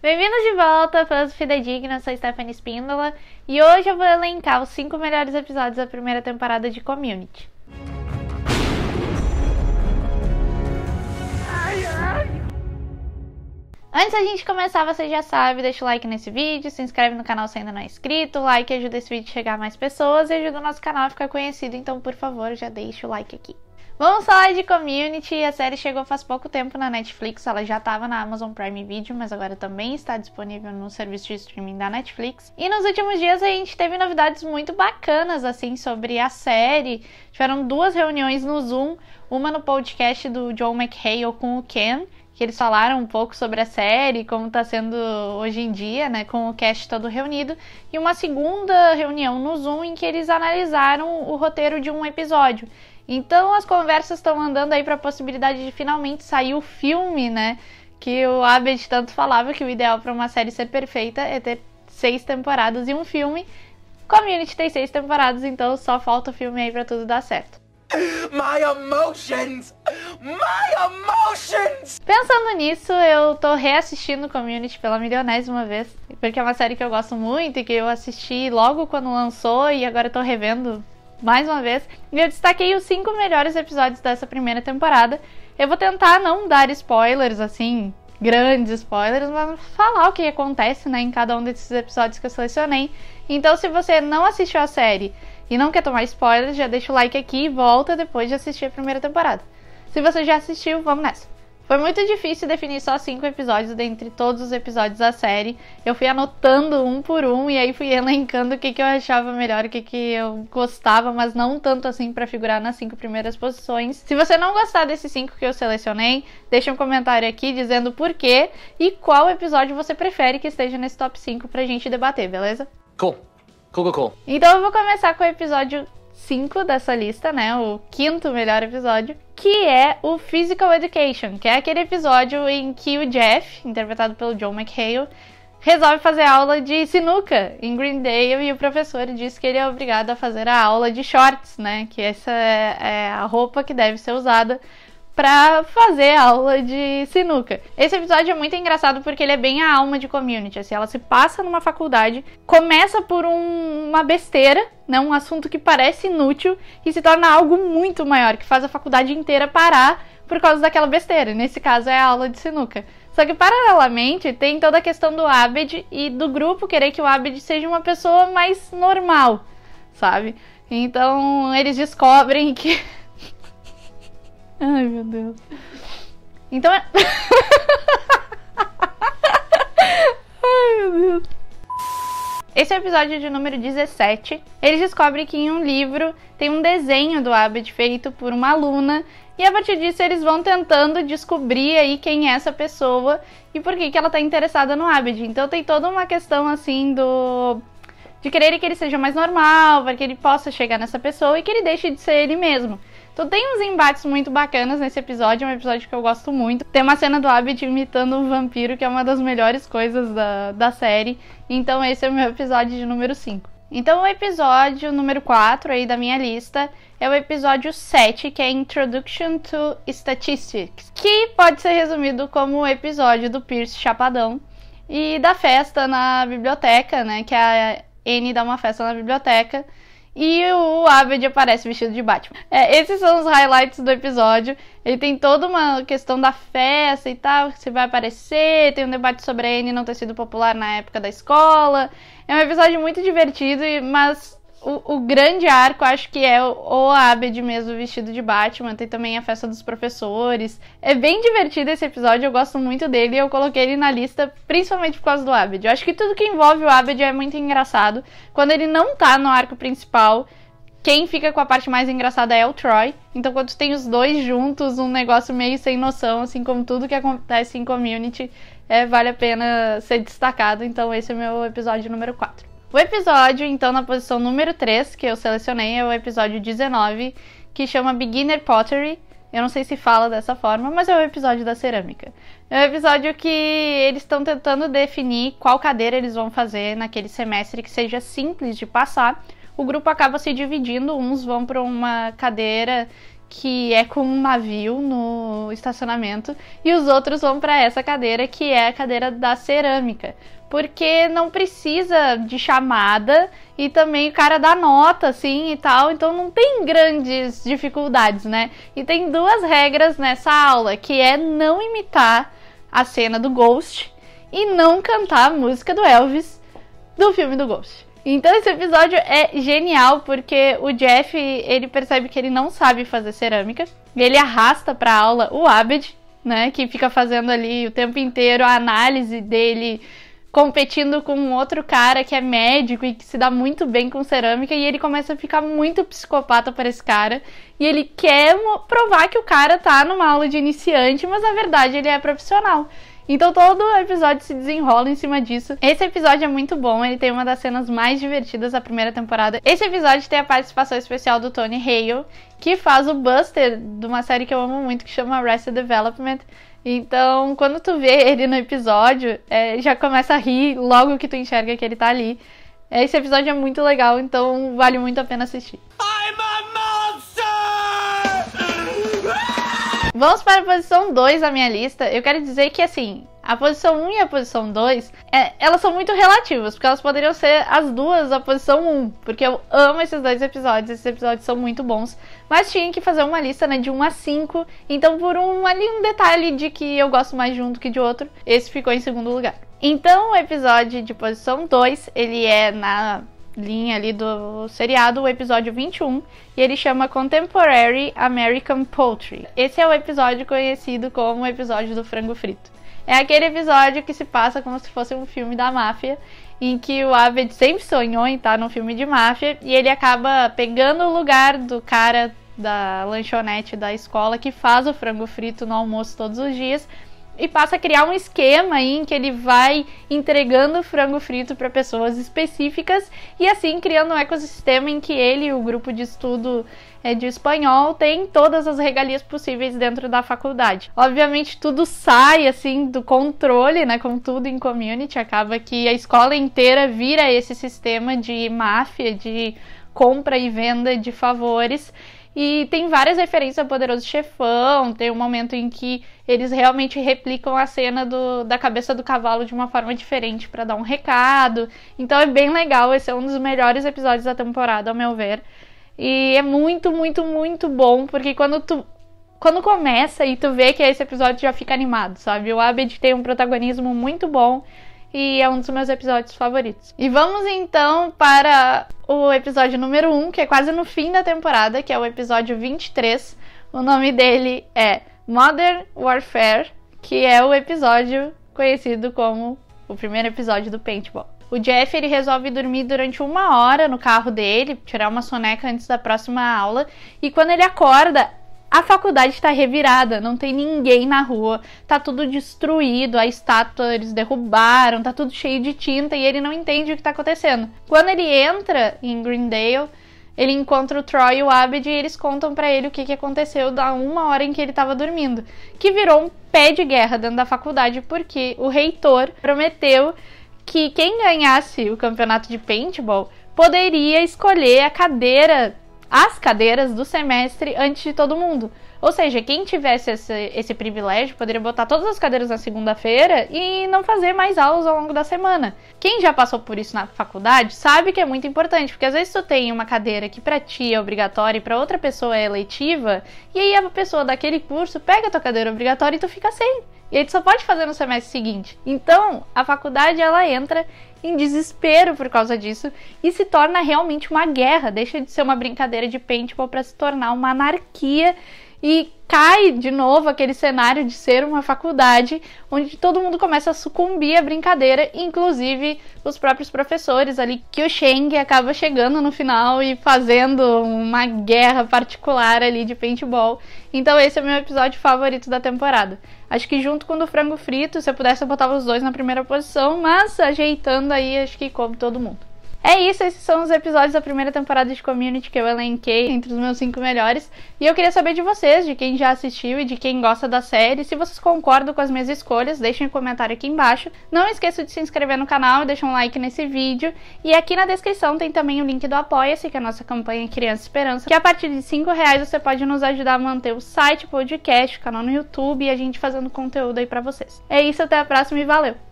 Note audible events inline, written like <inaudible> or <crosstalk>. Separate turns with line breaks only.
Bem-vindos de volta para o Fidedigna, eu sou Stephanie Spindola e hoje eu vou elencar os 5 melhores episódios da primeira temporada de Community. Ai, ai. Antes da gente começar, você já sabe, deixa o like nesse vídeo, se inscreve no canal se ainda não é inscrito, o like ajuda esse vídeo a chegar a mais pessoas e ajuda o nosso canal a ficar conhecido, então por favor já deixa o like aqui. Vamos falar de Community. A série chegou faz pouco tempo na Netflix. Ela já estava na Amazon Prime Video, mas agora também está disponível no serviço de streaming da Netflix. E nos últimos dias a gente teve novidades muito bacanas assim sobre a série. Tiveram duas reuniões no Zoom, uma no podcast do John McHale com o Ken, que eles falaram um pouco sobre a série, como está sendo hoje em dia, né, com o cast todo reunido, e uma segunda reunião no Zoom em que eles analisaram o roteiro de um episódio. Então as conversas estão andando aí para a possibilidade de finalmente sair o filme, né? Que o Abed tanto falava que o ideal para uma série ser perfeita é ter seis temporadas e um filme. Community tem seis temporadas, então só falta o filme aí para tudo dar certo. My emotions! My emotions! Pensando nisso, eu tô reassistindo Community pela milionésima vez, porque é uma série que eu gosto muito e que eu assisti logo quando lançou e agora eu tô revendo mais uma vez, e eu destaquei os cinco melhores episódios dessa primeira temporada. Eu vou tentar não dar spoilers assim, grandes spoilers, mas falar o que acontece né, em cada um desses episódios que eu selecionei. Então, se você não assistiu a série e não quer tomar spoilers, já deixa o like aqui e volta depois de assistir a primeira temporada. Se você já assistiu, vamos nessa! Foi muito difícil definir só cinco episódios dentre todos os episódios da série. Eu fui anotando um por um e aí fui <laughs> elencando o que, que eu achava melhor, o que, que eu gostava, mas não tanto assim para figurar nas cinco primeiras posições. Se você não gostar desses cinco que eu selecionei, deixa um comentário aqui dizendo por quê e qual episódio você prefere que esteja nesse top 5 pra gente debater, beleza? Cool. Cool, cool, cool. Então eu vou começar com o episódio 5 dessa lista, né? O quinto melhor episódio, que é o Physical Education, que é aquele episódio em que o Jeff, interpretado pelo John McHale, resolve fazer aula de sinuca em Green Day, e o professor diz que ele é obrigado a fazer a aula de shorts, né? Que essa é, é a roupa que deve ser usada pra fazer aula de sinuca. Esse episódio é muito engraçado porque ele é bem a alma de community. Assim, ela se passa numa faculdade, começa por um, uma besteira, né, um assunto que parece inútil e se torna algo muito maior, que faz a faculdade inteira parar por causa daquela besteira. Nesse caso é a aula de sinuca. Só que paralelamente tem toda a questão do Abed e do grupo querer que o Abed seja uma pessoa mais normal, sabe? Então eles descobrem que Ai, meu Deus. Então é. <laughs> Ai, meu Deus. Esse é o episódio de número 17. Eles descobrem que em um livro tem um desenho do Abed feito por uma aluna. E a partir disso eles vão tentando descobrir aí quem é essa pessoa e por que, que ela tá interessada no Abed. Então tem toda uma questão assim do. De querer que ele seja mais normal, para que ele possa chegar nessa pessoa e que ele deixe de ser ele mesmo. Então tem uns embates muito bacanas nesse episódio, é um episódio que eu gosto muito. Tem uma cena do Abed imitando um vampiro, que é uma das melhores coisas da, da série. Então esse é o meu episódio de número 5. Então o episódio número 4 aí da minha lista é o episódio 7, que é Introduction to Statistics, que pode ser resumido como o episódio do Pierce Chapadão e da festa na biblioteca, né, que é a Anne dá uma festa na biblioteca e o Abed aparece vestido de Batman. É, esses são os highlights do episódio. Ele tem toda uma questão da festa e tal, que você vai aparecer, tem um debate sobre a Anne não ter sido popular na época da escola. É um episódio muito divertido, mas o, grande arco acho que é o, o Abed mesmo vestido de Batman. Tem também a festa dos professores. É bem divertido esse episódio, eu gosto muito dele e eu coloquei ele na lista principalmente por causa do Abed. Eu acho que tudo que envolve o Abed é muito engraçado. Quando ele não tá no arco principal, quem fica com a parte mais engraçada é o Troy. Então, quando tem os dois juntos, um negócio meio sem noção, assim como tudo que acontece em community, é, vale a pena ser destacado. Então, esse é o meu episódio número 4. O episódio, então, na posição número 3 que eu selecionei é o episódio 19, que chama Beginner Pottery. Eu não sei se fala dessa forma, mas é o episódio da cerâmica. É um episódio que eles estão tentando definir qual cadeira eles vão fazer naquele semestre que seja simples de passar. O grupo acaba se dividindo, uns vão para uma cadeira que é com um navio no estacionamento, e os outros vão para essa cadeira que é a cadeira da cerâmica. Porque não precisa de chamada e também o cara dá nota, assim e tal, então não tem grandes dificuldades, né? E tem duas regras nessa aula, que é não imitar a cena do Ghost e não cantar a música do Elvis do filme do Ghost. Então esse episódio é genial porque o Jeff, ele percebe que ele não sabe fazer cerâmica, e ele arrasta para aula o Abed, né, que fica fazendo ali o tempo inteiro a análise dele competindo com um outro cara que é médico e que se dá muito bem com cerâmica e ele começa a ficar muito psicopata para esse cara e ele quer provar que o cara tá numa aula de iniciante, mas na verdade ele é profissional. Então todo episódio se desenrola em cima disso. Esse episódio é muito bom, ele tem uma das cenas mais divertidas da primeira temporada. Esse episódio tem a participação especial do Tony Hale, que faz o Buster de uma série que eu amo muito que chama Arrested Development. Então, quando tu vê ele no episódio, é, já começa a rir logo que tu enxerga que ele tá ali. Esse episódio é muito legal, então vale muito a pena assistir. Vamos para a posição 2 da minha lista. Eu quero dizer que, assim, a posição 1 e a posição 2, é, elas são muito relativas, porque elas poderiam ser as duas da posição 1, porque eu amo esses dois episódios, esses episódios são muito bons, mas tinha que fazer uma lista, né, de 1 a 5, então por um ali um detalhe de que eu gosto mais de um do que de outro, esse ficou em segundo lugar. Então o episódio de posição 2, ele é na linha ali do seriado, o episódio 21, e ele chama Contemporary American Poultry. Esse é o episódio conhecido como o episódio do frango frito. É aquele episódio que se passa como se fosse um filme da máfia, em que o Abed sempre sonhou em estar num filme de máfia e ele acaba pegando o lugar do cara da lanchonete da escola que faz o frango frito no almoço todos os dias e passa a criar um esquema aí em que ele vai entregando frango frito para pessoas específicas e assim criando um ecossistema em que ele, o grupo de estudo é, de espanhol, tem todas as regalias possíveis dentro da faculdade. Obviamente tudo sai assim do controle, né? Como tudo em community, acaba que a escola inteira vira esse sistema de máfia, de compra e venda de favores e tem várias referências ao Poderoso Chefão, tem um momento em que eles realmente replicam a cena do, da cabeça do cavalo de uma forma diferente para dar um recado. Então é bem legal, esse é um dos melhores episódios da temporada, ao meu ver. E é muito, muito, muito bom, porque quando tu quando começa e tu vê que esse episódio já fica animado, sabe? O Abed tem um protagonismo muito bom e é um dos meus episódios favoritos. E vamos então para o episódio número 1, que é quase no fim da temporada, que é o episódio 23. O nome dele é Modern Warfare, que é o episódio conhecido como o primeiro episódio do Paintball. O Jeff ele resolve dormir durante uma hora no carro dele, tirar uma soneca antes da próxima aula, e quando ele acorda, a faculdade está revirada, não tem ninguém na rua, tá tudo destruído, a estátua eles derrubaram, tá tudo cheio de tinta e ele não entende o que tá acontecendo. Quando ele entra em Greendale, ele encontra o Troy e o Abed e eles contam para ele o que, que aconteceu da uma hora em que ele estava dormindo, que virou um pé de guerra dentro da faculdade porque o reitor prometeu que quem ganhasse o campeonato de paintball poderia escolher a cadeira as cadeiras do semestre antes de todo mundo. Ou seja, quem tivesse esse, esse privilégio poderia botar todas as cadeiras na segunda-feira e não fazer mais aulas ao longo da semana. Quem já passou por isso na faculdade sabe que é muito importante, porque às vezes tu tem uma cadeira que para ti é obrigatória e para outra pessoa é eletiva, e aí a pessoa daquele curso pega a tua cadeira obrigatória e tu fica sem. E aí tu só pode fazer no semestre seguinte. Então, a faculdade ela entra em desespero por causa disso e se torna realmente uma guerra, deixa de ser uma brincadeira de paintball para se tornar uma anarquia e cai de novo aquele cenário de ser uma faculdade onde todo mundo começa a sucumbir à brincadeira, inclusive os próprios professores ali, que o Sheng acaba chegando no final e fazendo uma guerra particular ali de paintball. Então esse é o meu episódio favorito da temporada. Acho que junto com o do frango frito, se eu pudesse eu botava os dois na primeira posição, mas ajeitando aí, acho que como todo mundo. É isso, esses são os episódios da primeira temporada de Community que eu elenquei entre os meus cinco melhores. E eu queria saber de vocês, de quem já assistiu e de quem gosta da série. Se vocês concordam com as minhas escolhas, deixem um comentário aqui embaixo. Não esqueça de se inscrever no canal e deixar um like nesse vídeo. E aqui na descrição tem também o link do Apoia-se, que é a nossa campanha Criança Esperança, que a partir de cinco reais você pode nos ajudar a manter o site, o podcast, o canal no YouTube e a gente fazendo conteúdo aí para vocês. É isso, até a próxima e valeu!